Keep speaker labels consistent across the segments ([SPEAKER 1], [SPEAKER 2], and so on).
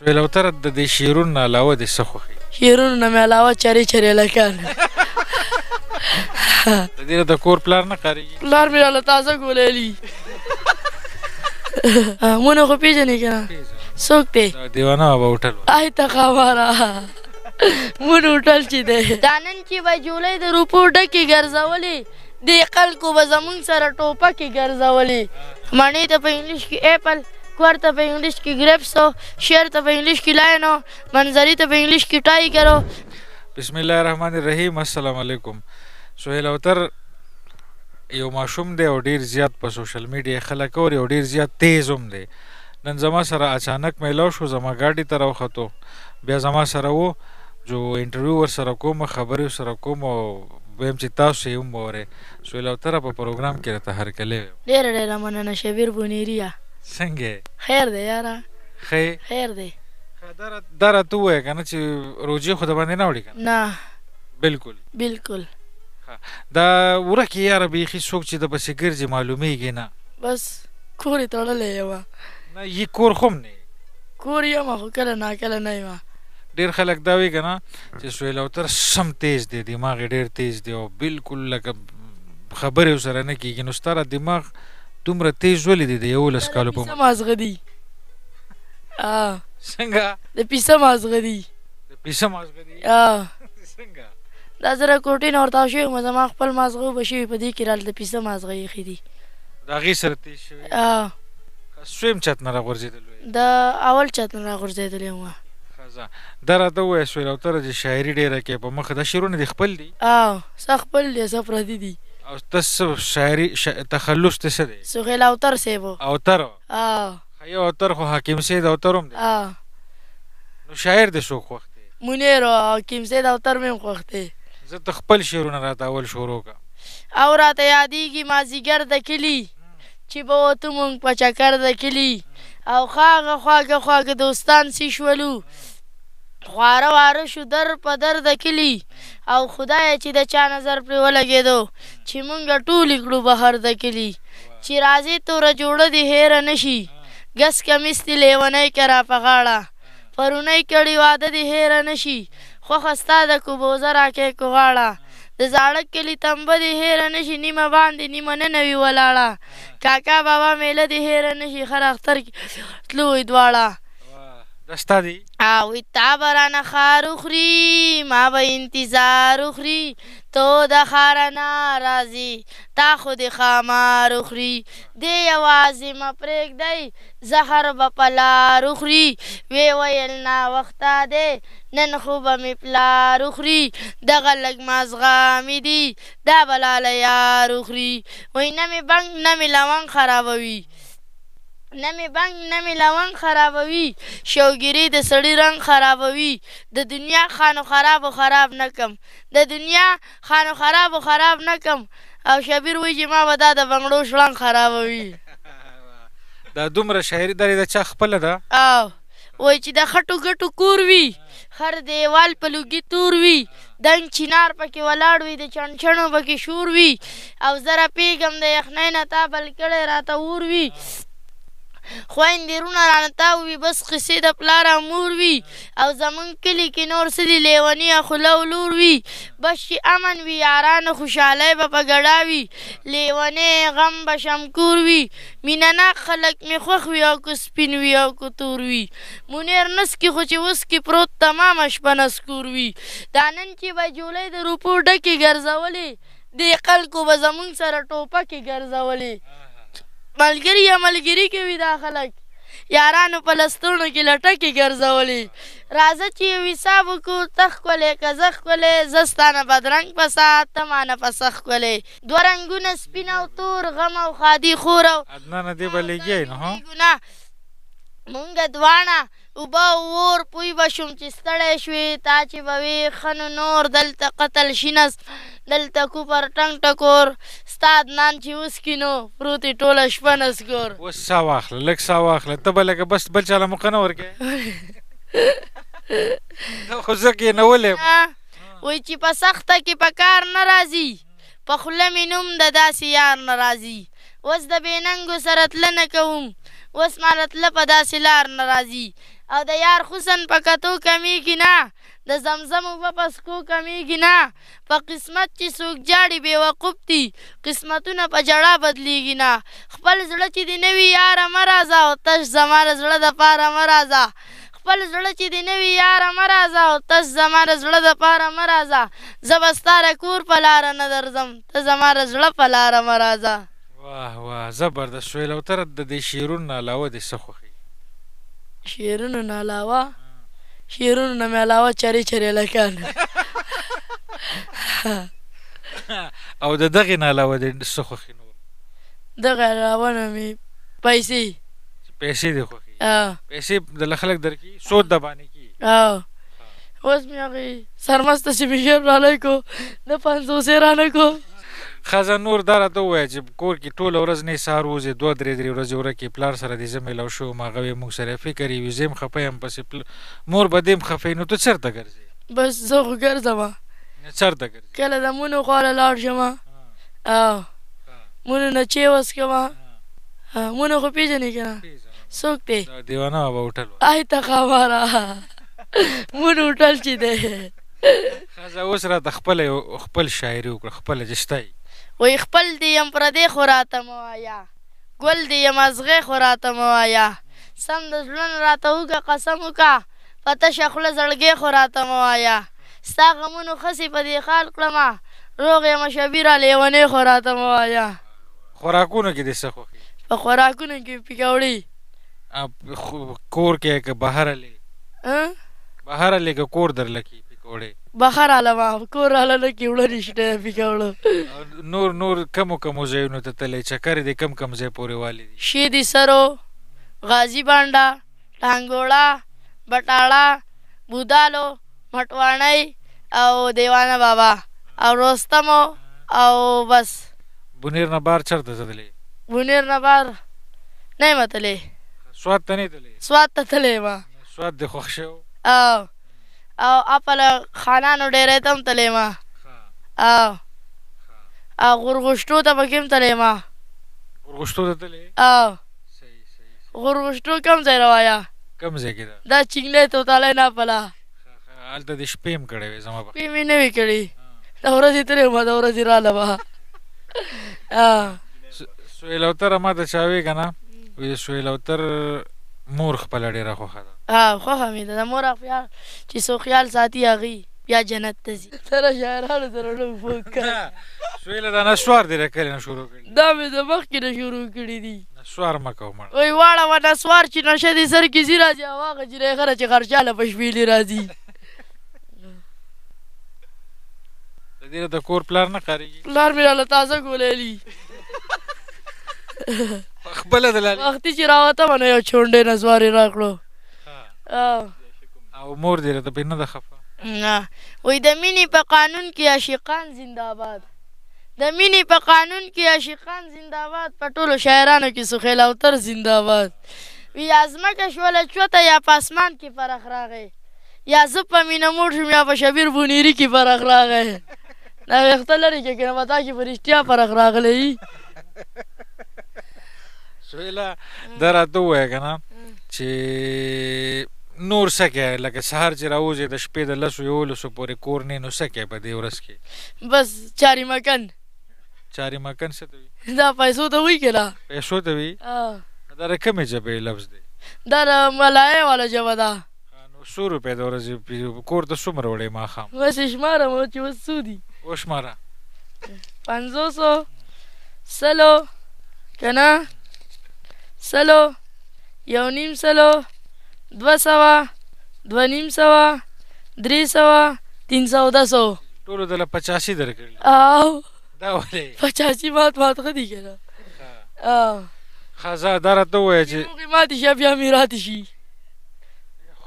[SPEAKER 1] شویل اوتر د دې شیرونو علاوه د څه خوښي
[SPEAKER 2] شیرونو نه علاوه چری چری لکان د
[SPEAKER 1] دې د کور پلان نه کوي
[SPEAKER 2] پلان مې له تازه ګولېلی مونږ خو پیژنې کنه څوک دی
[SPEAKER 1] دیوانه بابا هوټل
[SPEAKER 2] آی تا خبره مونږ هوټل چې دی دانن کې به جولې د روپو ډکه ګرځولې دی خلکو به زمونږ سره ټوپکې ګرځولې مڼې ته په انګلیش کې ایپل اسکوار ته په انګلیش کې گریپس شیر ته په انګلیش کې لاین منظری ته په انګلیش کې ټای کرو
[SPEAKER 1] بسم الله الرحمن الرحیم السلام علیکم سهیل اوتر یو ماشوم دی او ډیر زیات په سوشل میډیا خلک اور یو ډیر زیات تیز هم دی نن زما سره اچانک میلاو شو زما ګاډي ته راوخته بیا زما سره وو جو انټرویو ور سره کوم خبرې سره کوم او ویم چې تاسو یې هم وره سویل اوتر په پروګرام کې ته هر کله
[SPEAKER 2] ډیر ډیر مننه شبیر بونیریا
[SPEAKER 1] څنګه
[SPEAKER 2] خیر دی یارا خیر خیر دی
[SPEAKER 1] دره دره ته وای کنه چې روزي خود باندې نه وړي کنه نه بالکل بالکل دا ورکه یاره بیخي څوک چې د بسې ګرځي معلومیږي نه
[SPEAKER 2] بس کور تړلې یو نه
[SPEAKER 1] یی کور خوم نه
[SPEAKER 2] کور یم خو کله نه کله نه یم
[SPEAKER 1] ډیر خلک دا وی کنه چې سویل او تر سم تیز دی دماغ ډیر تیز دی او بالکل لکه خبره سره نه کیږي نو ستاره دماغ دومره تیز ولې دی د یولس کالو په
[SPEAKER 2] مازغه دی څنګه د پیسه مازغه دی د پیسه مازغه دی څنګه دا زره کوټې نور تاو شوی مزه ما خپل مازغه بشوي په دې کې رال د پیسه مازغه یې خېدی
[SPEAKER 1] دا غي سره تیز
[SPEAKER 2] شوی اه
[SPEAKER 1] سویم چت نه راغورځیدل
[SPEAKER 2] دا اول چت نه راغورځیدل یم
[SPEAKER 1] خزه دره ته وې شوی لو تر چې شاعري ډیره کې په مخ د شیرونه دی خپل دی
[SPEAKER 2] اه څه خپل دی څه پردي دی
[SPEAKER 1] او تاسو شاعري ش... تخلص ته څه دی
[SPEAKER 2] سهیل اوتر سیبو اوتر اه
[SPEAKER 1] خیو اوتر خو حکیم سید اوتروم دی اه نو شاعر دې شو خوخت
[SPEAKER 2] منیر او حکیم سید اوتر مې خوخت
[SPEAKER 1] زه ته خپل شعرونه راته اول شروع کا
[SPEAKER 2] او راته یادېږي مازیګر د کلی چې به وته مونږ په چکر د کلی او خواږه خواږه خواږه دوستان سې شولو خواره واره شو در په در د کلي او خدای چې د چا نظر پرې ولګېدو چې مونږ ټول کړو بهر د کلي چې راځي توره جوړه دې هېره نشي ګس کمیستې لیونۍ که را په غاړه پرونۍ کړي واده دې هېره نشي خوښه ستا د کوبوزه راکې کو غاړه د زاړه کلي تنبه دې هېره نشي نیمه باندې نیمه نه نوي ولاړه کاکا بابا میله دې هېره نشي ښه اختر تلو دواړه دستا دی او تا بران خار اخری ما به انتظار اخری تو د خار ناراضی تا خود خامار اخری دی आवाज ما پرېګ دی زهر به پلار اخری وی ویل نا وختا دی نن خو به می پلار اخری دغه لږ مازغامې دی دا بلاله یار اخري وی نه مې بنګ نه مې لونګ خرابوي نه مې بنګ نه مې لونګ خرابوي شوګيري د سړي رنگ خرابوي د دنیا خانو خراب و خراب نکم د دنیا خانو خراب و خراب نکم او شبیر وی چې ما ودا د بنگړو شړنګ خرابوي
[SPEAKER 1] دا دومره شاعري درې د چا خپل ده
[SPEAKER 2] او وای چې د خټو ګټو کور وي هر دیوال په لوګي تور وي دنګ چینار پکې ولاړ وي د چنچنو پکې شور وي او زره پیګم د یخنۍ نه تا بل کړي راته اور وي خویندې رونه رانتاو وي بس قصې د پلار او مور وي او زمونږ کلي کې نور څه دي لیوني خوله او لور وي بس چې امن وي یارانو خوشحالۍ به په ګډا وي لیونی غم به شمکور وي مینهناک خلک مې خوښ وي او که سپین وي او که تور وي منیر نسکي خو چې اوس کې پروت تمامه شپه نسکور وي دا نن چې به جولۍ د روپو ډکې ګرځولې دې خلکو به زمونږ سره ټوپکې ګرځولې ملګری یا ملګری کوي دا خلک یارانو په لستوڼو کې لټکې ګرځولې راځه چې یو حساب وکړو ته ښکلی که زه ښکلی زه ستا نه بدرنګ پسه ته ما نه پسه ښکلی دوه رنګونه سپین او تور غم او ښادي خور او
[SPEAKER 1] عدنانه دې به لګیا نه
[SPEAKER 2] مونږ دواړه اوبه اور پوی به شوم چې ستړی شوې تا چې به وې ښه نور دلته قتل شینس دلته کو پر ټنګ ټکور ستاد نان چې اوس کینو پروتي ټوله شپه نسکور
[SPEAKER 1] اوس سا واخله لږ سا واخله ته به لکه بس بل چاله موقع نه ورکې خو زه کینولې
[SPEAKER 2] وایي چې په سخته کې په کار نه راځي په خوله مې نوم د داسې یار نه راځي اوس د بېننګو سره تله نه کوم اوس ما رتله په داسې لار نه راځي او د یار حسن په کتو کمیږي نه د زمزم اوبه په سکو کمیږي نه په قسمت چې څوک جاړي بې وقوف دي قسمتونه په جړا بدلیږي نه خپل زړه چې دې نه وي یاره مه راځه او تش زما د زړه دپاره مه راځه خپل زړه چې دی نوي یاره مه راځه او ته زما د زړه دپاره مه راځه زه به ستا د کور په لاره نه درځم ته زما د زړه په لاره مه راځه
[SPEAKER 1] واه واه زبردست شوې لوتره د دې شعرونو نه علاوه دې څه خوښوي
[SPEAKER 2] شعرونو نه علاوه شعرونو نه مې علاوه چرې چرې لکان
[SPEAKER 1] او د دغه نه علاوه د څه خوښي نور
[SPEAKER 2] دغه علاوه نه مې پیسې
[SPEAKER 1] پیسې د خوښي پیسې د خلک درکې سود د باندې کې
[SPEAKER 2] او اوس مې هغه سرمست چې مې شعر رالی کو د پنځو سیرانه کو
[SPEAKER 1] خزه نور دار ته وای چې کور کې ټول ورځ نه سهار وځي دوه درې درې ورځې ورکه پلار سره دې زمې لو شو ما غوي موږ سره فکر یې زم خپایم پسې پل... مور بدیم خفې نو ته چرته ګرځې
[SPEAKER 2] بس زه ګرځم
[SPEAKER 1] چرته ګرځې
[SPEAKER 2] کله د مونږ غواړه لاړ شم او مونږ نه چې وس کما مونږ خو پیژنې کنه څوک دی
[SPEAKER 1] دیوانه بابا هوټل
[SPEAKER 2] آی ته خبره مونږ هوټل چې دی
[SPEAKER 1] خزه اوس را خپل خپل شاعري وکړه خپل جشتای
[SPEAKER 2] وای خپل دی يم پردې خو راته مه وایه ګل دی یم ازغې خو راته مه وایه سم د زړه راته وکړه قسم وکړه په تشه خوله زړګې خو راته مه وایه ستا غمونو خسې په دې خال کړمه روغ یم شبیره لیونۍ خو راته مه وایه
[SPEAKER 1] خوراکونو کې دې څه خوښېږي
[SPEAKER 2] په خوراکونو کې پکوړي
[SPEAKER 1] کور کې که بهر
[SPEAKER 2] لې
[SPEAKER 1] بهر لې که کور درلکي وړې
[SPEAKER 2] بهر علامه کور علامه کې وړل نشته پیکاوړو
[SPEAKER 1] نور نور کم کم ځایونو ته تلې چکر دې کم کم ځای پورې والی
[SPEAKER 2] دي شی دي سرو غازی بانډا ټانګوړه بټاړه بودالو مټوانای او دیوانه بابا او رستمو او بس
[SPEAKER 1] بونیر نه بار چرته تللې
[SPEAKER 2] بونیر نه بار نه متلې
[SPEAKER 1] سواد ته نه تللې
[SPEAKER 2] سواد ته تللې ما
[SPEAKER 1] سواد د خوښ شو
[SPEAKER 2] او او خپل خانانو ډېرې تم تلې ما او او غورغشتو ته بکیم تلې ما غورغشتو ته تلې او صحیح صحیح غورغشتو کم ځای روایا کم ځای کې دا دا چنګلې ته تلې نه پلا
[SPEAKER 1] حالت د شپې م کړې وې زما په
[SPEAKER 2] پیمې نه وې کړې دا ورځې ترې ما دا ورځې را لبا ا
[SPEAKER 1] سویل اوتر ما ته چاوي کنه وې سویل اوتر مور خپل ډیره خوخه
[SPEAKER 2] ها خوخه مې ده د مور خپل چې سو خیال ساتي هغه بیا جنت ته ځي سره شاعرانو سره نو فوکا
[SPEAKER 1] شویل دا نشوار دی راکړی نه شروع کړی
[SPEAKER 2] دا مې د مخکې نه شروع کړی دی
[SPEAKER 1] نشوار مکو مړ
[SPEAKER 2] وای واړه و نشوار چې نشه دي سر کې زیرا ځي واغه چې غره چې خرچاله پښویلی راځي
[SPEAKER 1] د دې د کور پلار نه قریږي
[SPEAKER 2] پلار مې له تازه ګولېلی
[SPEAKER 1] خپل دلالي
[SPEAKER 2] وخت چې راوته باندې یو چونډې نسواري راکړو او
[SPEAKER 1] مور دې راته نه ده
[SPEAKER 2] خفه نه وای د مینې په قانون کې عاشقان زنده‌باد د مینې په قانون کې عاشقان زنده‌باد په ټولو شاعرانو کې سخیل او تر زنده‌باد وی ازمکه شوله چوته یا په اسمان کې فرخ راغی یا زه په مینه موړ شوم یا په شبیر بونیري کې فرخ راغی دا ویښته لري کې کنه متا کې فرشتیا فرخ راغلی
[SPEAKER 1] شویله دا راته ووایه که نه چې نور څه کې لکه سهار چې راوځي د شپې د لسو یولسو پورې کور نه نو څه کې په دې ورځ کې
[SPEAKER 2] بس چاري مکن
[SPEAKER 1] چاري مکن څه
[SPEAKER 2] دی دا پیسو ته وی کلا
[SPEAKER 1] پیسو ته وی دا رقم جبې لفظ دی
[SPEAKER 2] دا ملای والا جبا دا
[SPEAKER 1] نو سو روپې د ورځې کور ته څومره وړې ما خام
[SPEAKER 2] بس شماره مو چې وسو دي و شماره 500 سلو کنه سلو یو نیم سلو دوه سوه دوه نیم سوه درې سوه تین سوه دا سوه ټولو دله پچاسي درکړل او دا ولې پچاسي مات مات خدي کنه او
[SPEAKER 1] خزا دره ته وای چې
[SPEAKER 2] مات شي بیا میرات شي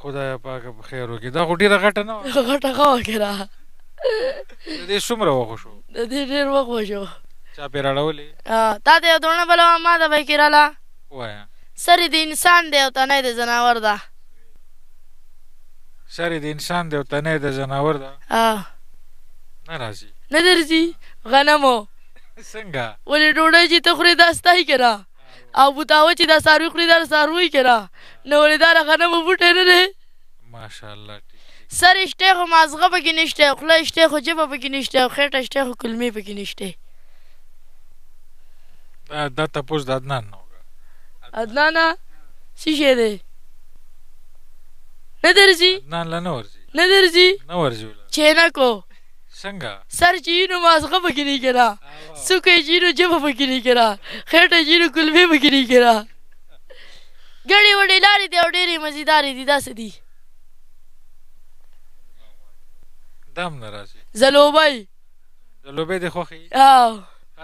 [SPEAKER 1] خدای پاک په خیر وکړي دا خو ډیره غټه نه
[SPEAKER 2] غټه خو کړه
[SPEAKER 1] دې څومره وخو شو
[SPEAKER 2] دې ډیر وخو شو
[SPEAKER 1] چا پیراړولې
[SPEAKER 2] ها تا ته دونه بلوا ما دا به کړه لا وای سر دې انسان دی او تنه دې زناور ده
[SPEAKER 1] سر د انسان دی او تنه د زناور ده نه راځي
[SPEAKER 2] نه درځي غنمو څنګه ولې ډوډۍ چې ته خورې دا ستا یې کرا او بوتاوه چې دا څاروي خوري دا څاروي کرا نو ولې دا غنمو بوټی نه دی ماشاءالله سر شته خو مازغه پکې نشته خوله شته خو جبه پکې نشته او خېټه شته خو کلمې پکې نشته
[SPEAKER 1] دا دا تاسو د عدنان نو
[SPEAKER 2] عدنان څه شی دی نه درځي
[SPEAKER 1] نه لا نه ورځي نه درځي نه ورځي چینکو څنګه
[SPEAKER 2] سر چینو مازغه بګری کرا سکه چینو جبه بګری کرا خېټه چینو کلبه بګری کرا ګړې وړې لارې دی او ډېرې مزیدارې دي داسې دي دم نه راځي زلوبۍ
[SPEAKER 1] زلوبۍ دې خوښې او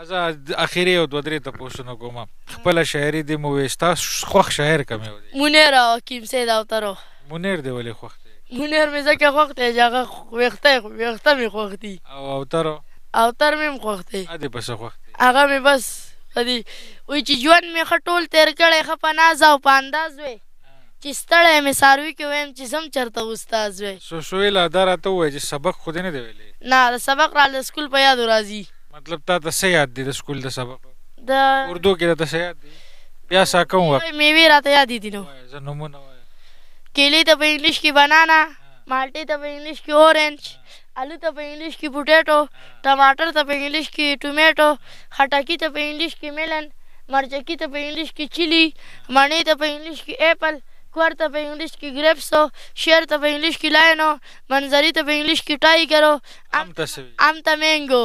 [SPEAKER 1] زه اخیری یو دوه درې تپوسونه کوم خپله شاعري دې مو ویستا خوښ شاعر کوم یو
[SPEAKER 2] دی منیر او کیم سید او ترو
[SPEAKER 1] مونیر دی ولې خوښ
[SPEAKER 2] دی مونیر مې ځکه خوښ دی چې هغه ویښته ویښته مې خوښ دي او اوتر اوتر مې هم خوښ دی ا دې بس خوښ دی هغه مې بس دی وای چې ژوند مې خټول تیر کړی خ په ناز او په انداز وې چې ستړی مې ساروي کې ویم چې زم چرته استاد وې
[SPEAKER 1] شو شوې لا دار ته وای چې سبق خو دې نه دی ویلې
[SPEAKER 2] نه سبق را له سکول په یاد راځي
[SPEAKER 1] مطلب تا د څه یاد دی د سکول د سبق
[SPEAKER 2] د اردو
[SPEAKER 1] کې د څه یاد دی بیا ساکم وای
[SPEAKER 2] مې وی راته یاد دي نو زه نمونه केले ته په انګلیش کې बनाना مالټې ته په انګلیش کې اورنج आलू ته په انګلیش کې پوټیټو ټماټر ته په انګلیش کې ټومیټو خټکی ته په انګلیش کې میلن مرچکی ته په انګلیش کې چیلی مڼې ته په انګلیش کې ایپل کور ته په انګلیش کې گریپس او شیر ته په انګلیش کې لاینو منظری ته په انګلیش کې ټایګر او ام ته مینګو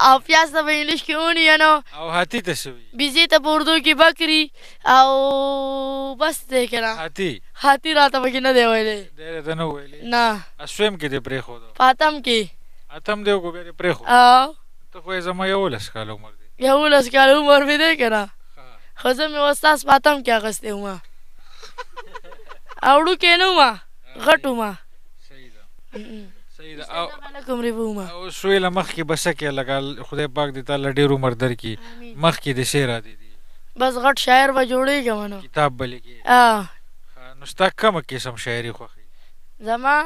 [SPEAKER 2] او پیاز ته په انګلیش کې اونین او
[SPEAKER 1] هاتی ته شوی
[SPEAKER 2] بیزی ته په اردو کې بکری او بس دې کنه هاتی هاتی راته پکې نه دی ویلې
[SPEAKER 1] ډېر ته نه ویلې نه اسویم کې دې پرې خو
[SPEAKER 2] پاتم کې
[SPEAKER 1] اتم دې کو بیره پرې خو او ته خو زما یو لس کال عمر
[SPEAKER 2] دی یو لس کال عمر مې دی کنه خو زه مې وستاس پاتم کې اغستې وم اوړو کې نو ما غټو ما صحیح ده صحیح ده او علیکم ریوما او
[SPEAKER 1] شویل مخکې بسکه لګا خدای پاک دې تعالی ډیرو مردر کی مخکې دې شعر دې
[SPEAKER 2] بس غټ شاعر به جوړیږي منو
[SPEAKER 1] کتاب بلګي
[SPEAKER 2] اه
[SPEAKER 1] نو ستا کوم قسم شاعري خوخي
[SPEAKER 2] زما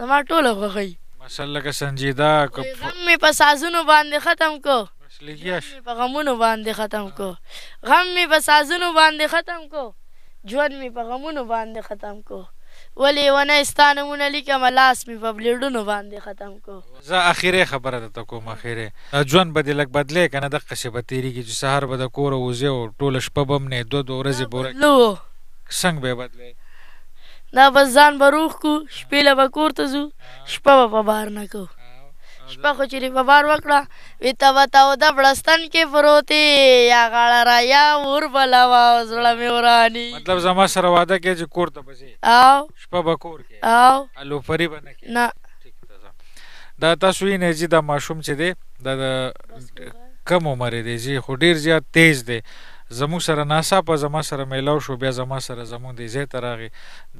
[SPEAKER 2] زما ټوله خوخي
[SPEAKER 1] مثلا که سنجیده کپ
[SPEAKER 2] غم می په سازونو باندې ختم کو
[SPEAKER 1] لګیاش
[SPEAKER 2] په غمونو باندې ختم کو غم می په سازونو باندې ختم کو ژوند می په غمونو باندې ختم کو ولې ونه ستا نمونه لیکم لاس مې په بلیډونو باندې ختم کو
[SPEAKER 1] زه اخیری خبره درته کوم اخیری ژوند به دې لږ بدلی که نه دقه شی به تېرېږي چې سهار به د کوره وځې او ټوله شپه به هم نه دوه دوه ورځې بوره څنګه به یې بدلی
[SPEAKER 2] دا بس ځان به روغ کو شپې له به کور ته ځو شپه به په بار نه کوو شپه خو چې ببار وکړه وی ته وتاو د بړستن کې پروتې یا غاړه را یا ور بلاوا زړه مې ورانی
[SPEAKER 1] مطلب زما سره واده کې چې کور ته بځي او شپه به کور
[SPEAKER 2] کې او
[SPEAKER 1] الو فری بنه کې نه دا تاسو یې نه چې دا ماشوم چې دی دا کم عمر دی چې خو ډیر زیات تیز دی زموږ سره ناڅاپه زما سره میلاو شو بیا زما سره زموږ د ځای ته راغی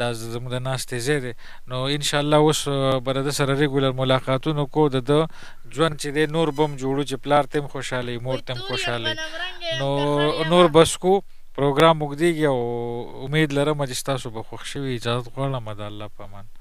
[SPEAKER 1] دا زموږ د ناستې ځای دی نو انشاءالله اوس به د ده سره ریګولر ملاقاتونه کو د ده ژوند چې دی نور به هم جوړو چې پلار ته هم خوشحاله مور ته هم خوشحاله نو نور بس کو پروګرام وګدیږي او امید لرم چې ستاسو به خوښ شوي اجازه غواړم د الله په امان